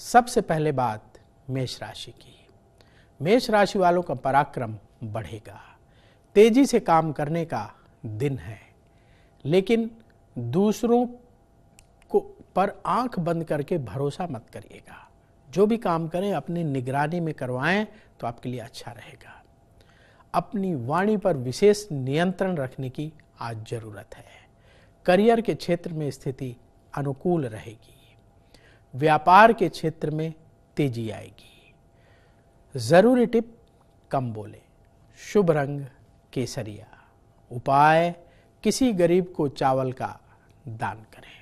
सबसे पहले बात मेष राशि की मेष राशि वालों का पराक्रम बढ़ेगा तेजी से काम करने का दिन है लेकिन दूसरों को पर आंख बंद करके भरोसा मत करिएगा जो भी काम करें अपनी निगरानी में करवाएं तो आपके लिए अच्छा रहेगा अपनी वाणी पर विशेष नियंत्रण रखने की आज जरूरत है करियर के क्षेत्र में स्थिति अनुकूल रहेगी व्यापार के क्षेत्र में तेजी आएगी जरूरी टिप कम बोले शुभ रंग केसरिया उपाय किसी गरीब को चावल का दान करें